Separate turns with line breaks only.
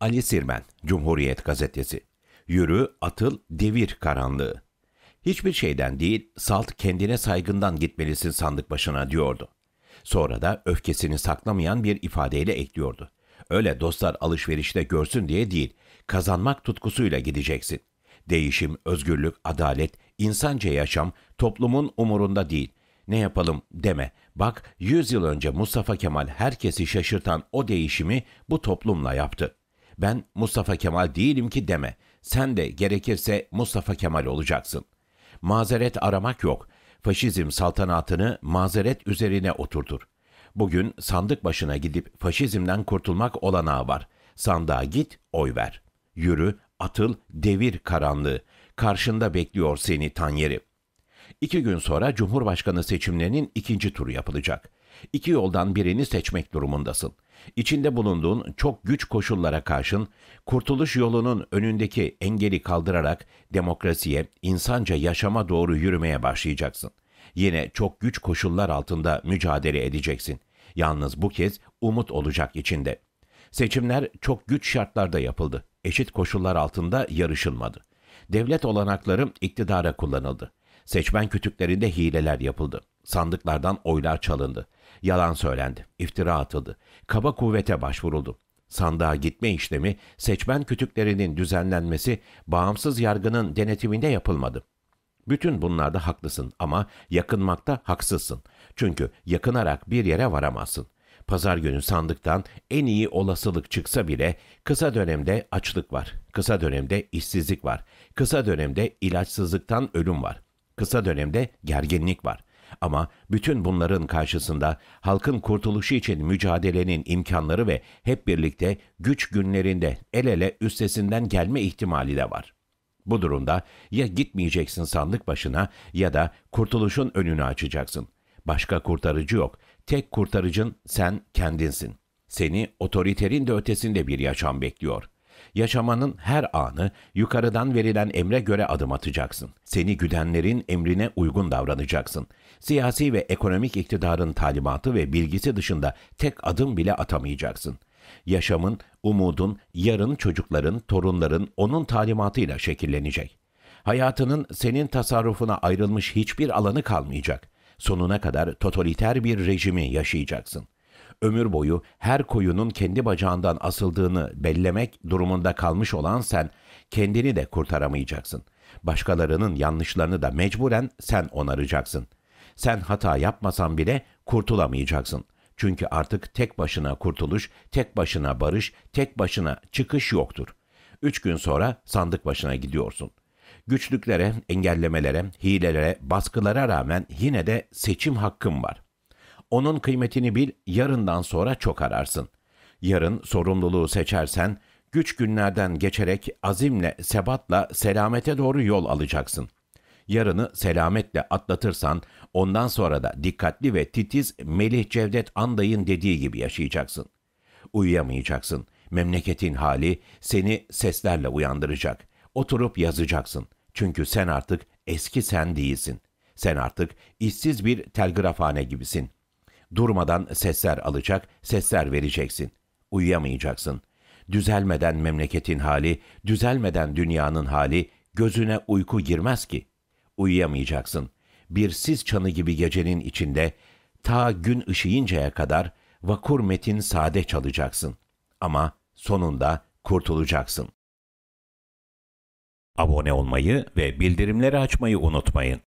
Ali Sirmen, Cumhuriyet Gazetesi. Yürü, atıl, devir karanlığı. Hiçbir şeyden değil, salt kendine saygından gitmelisin sandık başına diyordu. Sonra da öfkesini saklamayan bir ifadeyle ekliyordu. Öyle dostlar alışverişte görsün diye değil, kazanmak tutkusuyla gideceksin. Değişim, özgürlük, adalet, insanca yaşam toplumun umurunda değil. Ne yapalım deme. Bak 100 yıl önce Mustafa Kemal herkesi şaşırtan o değişimi bu toplumla yaptı. Ben Mustafa Kemal değilim ki deme. Sen de gerekirse Mustafa Kemal olacaksın. Mazeret aramak yok. Faşizm saltanatını mazeret üzerine oturtur. Bugün sandık başına gidip faşizmden kurtulmak olanağı var. Sandığa git, oy ver. Yürü, atıl, devir karanlığı. Karşında bekliyor seni Tanyeri. İki gün sonra Cumhurbaşkanı seçimlerinin ikinci turu yapılacak. İki yoldan birini seçmek durumundasın.'' İçinde bulunduğun çok güç koşullara karşın kurtuluş yolunun önündeki engeli kaldırarak demokrasiye, insanca yaşama doğru yürümeye başlayacaksın. Yine çok güç koşullar altında mücadele edeceksin. Yalnız bu kez umut olacak içinde. Seçimler çok güç şartlarda yapıldı. Eşit koşullar altında yarışılmadı. Devlet olanakları iktidara kullanıldı. Seçmen kütüklerinde hileler yapıldı. Sandıklardan oylar çalındı. Yalan söylendi, iftira atıldı, kaba kuvvete başvuruldu. Sandığa gitme işlemi, seçmen kütüklerinin düzenlenmesi, bağımsız yargının denetiminde yapılmadı. Bütün bunlarda haklısın ama yakınmakta haksızsın. Çünkü yakınarak bir yere varamazsın. Pazar günü sandıktan en iyi olasılık çıksa bile kısa dönemde açlık var, kısa dönemde işsizlik var, kısa dönemde ilaçsızlıktan ölüm var, kısa dönemde gerginlik var. Ama bütün bunların karşısında halkın kurtuluşu için mücadelenin imkanları ve hep birlikte güç günlerinde el ele üstesinden gelme ihtimali de var. Bu durumda ya gitmeyeceksin sandık başına ya da kurtuluşun önünü açacaksın. Başka kurtarıcı yok. Tek kurtarıcın sen kendinsin. Seni otoriterin de ötesinde bir yaşam bekliyor.'' Yaşamanın her anı yukarıdan verilen emre göre adım atacaksın. Seni güdenlerin emrine uygun davranacaksın. Siyasi ve ekonomik iktidarın talimatı ve bilgisi dışında tek adım bile atamayacaksın. Yaşamın, umudun, yarın çocukların, torunların onun talimatıyla şekillenecek. Hayatının senin tasarrufuna ayrılmış hiçbir alanı kalmayacak. Sonuna kadar totaliter bir rejimi yaşayacaksın.'' ömür boyu her koyunun kendi bacağından asıldığını bellemek durumunda kalmış olan sen kendini de kurtaramayacaksın. Başkalarının yanlışlarını da mecburen sen onaracaksın. Sen hata yapmasan bile kurtulamayacaksın. Çünkü artık tek başına kurtuluş, tek başına barış, tek başına çıkış yoktur. Üç gün sonra sandık başına gidiyorsun. Güçlüklere, engellemelere, hilelere, baskılara rağmen yine de seçim hakkım var. Onun kıymetini bil, yarından sonra çok ararsın. Yarın sorumluluğu seçersen, güç günlerden geçerek azimle, sebatla selamete doğru yol alacaksın. Yarını selametle atlatırsan, ondan sonra da dikkatli ve titiz Melih Cevdet Anday'ın dediği gibi yaşayacaksın. Uyuyamayacaksın. Memleketin hali seni seslerle uyandıracak. Oturup yazacaksın. Çünkü sen artık eski sen değilsin. Sen artık işsiz bir telgrafhane gibisin. Durmadan sesler alacak, sesler vereceksin. Uyuyamayacaksın. Düzelmeden memleketin hali, düzelmeden dünyanın hali, gözüne uyku girmez ki. Uyuyamayacaksın. Bir sis çanı gibi gecenin içinde, ta gün ışıyıncaya kadar vakur metin sade çalacaksın. Ama sonunda kurtulacaksın. Abone olmayı ve bildirimleri açmayı unutmayın.